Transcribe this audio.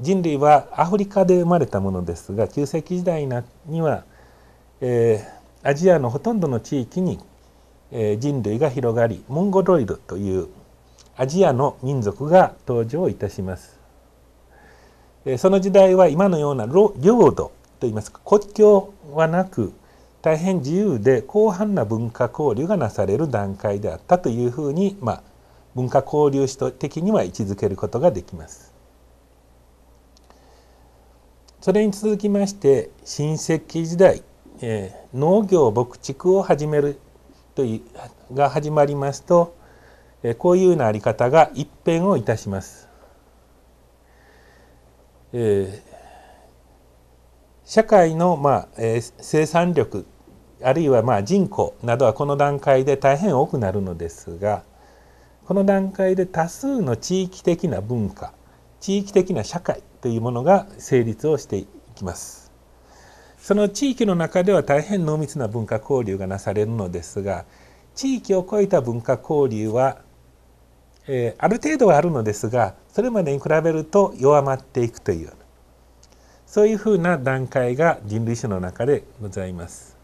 人類はアフリカで生まれたものですが旧石器時代には、えー、アジアのほとんどの地域に、えー、人類が広がりモンゴロイドというアジアの民族が登場いたします。えー、その時代は今のような領土といいますか国境はなく大変自由で広範な文化交流がなされる段階であったというふうに、まあ、文化交流史的には位置づけることができます。それに続きまして新石器時代、えー、農業牧畜を始めるというが始まりますと、えー、こういうようなあり方が一変をいたします。えー、社会の、まあえー、生産力あるいはまあ人口などはこの段階で大変多くなるのですがこの段階で多数の地域的な文化地域的な社会というものが成立をしていきます。その地域の中では大変濃密な文化交流がなされるのですが地域を超えた文化交流は、えー、ある程度はあるのですがそれまでに比べると弱まっていくというそういうふうな段階が人類史の中でございます。